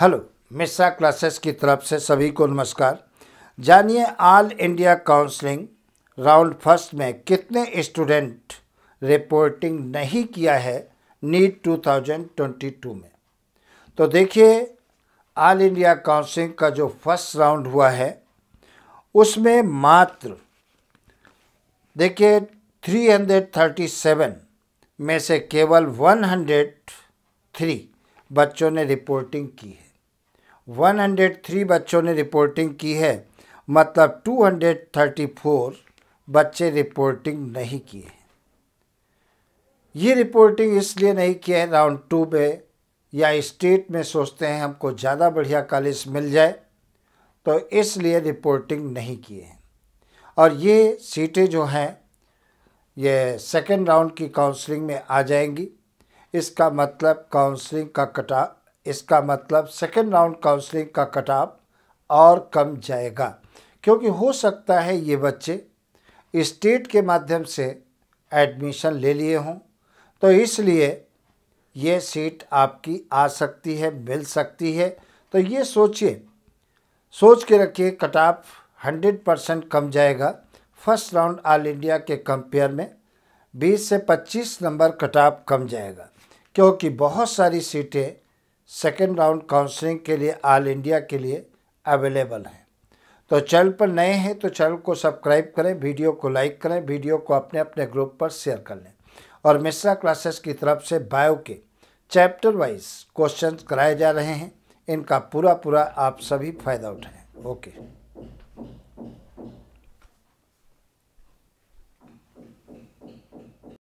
hello Mishra classes की तरफ से सभी को नमस्कार जानिए all India counselling round first में कितने स्टूडेंट रिपोर्टिंग नहीं किया है नीट 2022 में तो देखिए ऑल इंडिया काउंसलिंग का जो फर्स्ट राउंड हुआ है उसमें मात्र देखिए 337 में से केवल 103 बच्चों ने रिपोर्टिंग की है 103 बच्चों ने रिपोर्टिंग की है मतलब 234 बच्चे रिपोर्टिंग नहीं किए हैं ये रिपोर्टिंग इसलिए नहीं किए हैं राउंड टू में या स्टेट में सोचते हैं हमको ज़्यादा बढ़िया कॉलेज मिल जाए तो इसलिए रिपोर्टिंग नहीं किए हैं और ये सीटें जो हैं ये सेकेंड राउंड की काउंसलिंग में आ जाएंगी इसका मतलब काउंसलिंग का कटा इसका मतलब सेकेंड राउंड काउंसलिंग का कटाव और कम जाएगा क्योंकि हो सकता है ये बच्चे स्टेट के माध्यम से एडमिशन ले लिए हों तो इसलिए ये सीट आपकी आ सकती है मिल सकती है तो ये सोचिए सोच के रखिए कट ऑफ हंड्रेड परसेंट कम जाएगा फर्स्ट राउंड ऑल इंडिया के कंपेयर में बीस से पच्चीस नंबर कट ऑफ कम जाएगा क्योंकि बहुत सारी सीटें सेकेंड राउंड काउंसलिंग के लिए ऑल इंडिया के लिए अवेलेबल हैं तो चैनल पर नए हैं तो चैनल को सब्सक्राइब करें वीडियो को लाइक करें वीडियो को अपने अपने ग्रुप पर शेयर कर लें और मिश्रा क्लासेस की तरफ से बायो के चैप्टर वाइज क्वेश्चन कराए जा रहे हैं इनका पूरा पूरा आप सभी फ़ायदा उठाएँ ओके